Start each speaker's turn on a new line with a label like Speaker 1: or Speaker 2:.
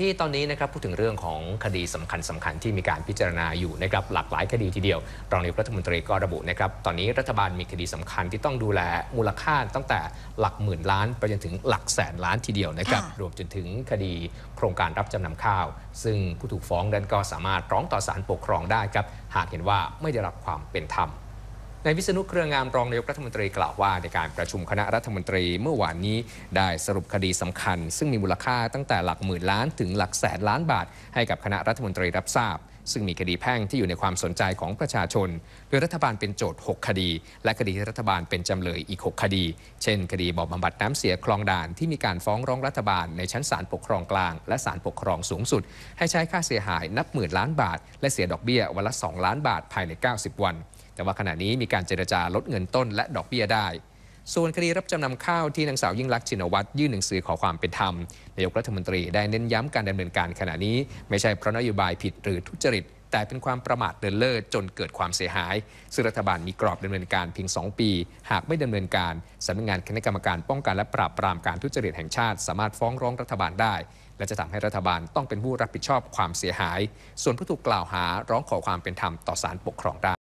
Speaker 1: ที่ตอนนี้นะครับพูดถึงเรื่องของคดีสำคัญสำคัญที่มีการพิจารณาอยู่นะครับหลากหลาย คดีทีเดียวรองนายกรัฐมนตรีก็ระบุนะครับตอนนี้รัฐบาลมีคดีสำคัญที่ต้องดูแลมูลค่าตั้งแต่หลักหมื่นล้านไปจนถึงหลักแสนล้านทีเดียวนะครับรวมจนถึงคดีโครงการรับจำนำข้าว ซึ่งผู้ถูกฟ้องนั้นก็สามารถร้องต่อศาลปกครองได้ครับหากเห็นว่าไม่ได้รับความเป็นธรรมนายวิษณุเครืองามรองนายกรัฐมนตรีกล่าวว่า ในการประชุมคณะรัฐมนตรีเมื่อวานนี้ได้สรุปคดีสำคัญ ซึ่งมีมูลค่าตั้งแต่หลักหมื่นล้านถึงหลักแสนล้านบาท ให้กับคณะรัฐมนตรีรับทราบ ซึ่งมีคดีแพ่งที่อยู่ในความสนใจของประชาชนโดยรัฐบาลเป็นโจทย์ 6 คดี และคดีที่รัฐบาลเป็นจำเลยอีก 6 คดี เช่นคดีบ่อบำบัดน้ำเสียคลองด่านที่มีการฟ้องร้องรัฐบาลในชั้นศาลปกครองกลาง และศาลปกครองสูงสุด ให้ใช้ค่าเสียหายนับหมื่นล้านบาท และเสียดอกเบี้ยวันละ 2 ล้านบาทภายใน 90 วันแต่ว่าขณะนี้มีการเจรจาลดเงินต้นและดอกเบี้ยได้ ส่วนคดีรับจำนำข้าวที่นางสาวยิ่งลักษณ์ชินวัตรยื่นหนังสือขอความเป็นธรรมนายกรัฐมนตรีได้เน้นย้ำการดำเนินการขณะนี้ไม่ใช่เพราะนโยบายผิดหรือทุจริต แต่เป็นความประมาทเดินเล่อจนเกิดความเสียหาย ซึ่งรัฐบาลมีกรอบดำเนินการเพียง 2 ปี หากไม่ดำเนินการสำนักงงานคณะกรรมการป้องกันและปราบปรามการทุจริตแห่งชาติ สามารถฟ้องร้องรัฐบาลได้ และจะทำให้รัฐบาลต้องเป็นผู้รับผิดชอบความเสียหาย ส่วนผู้ถูกกล่าวหาร้องขอความเป็นธรรมต่อศาลปกครองได้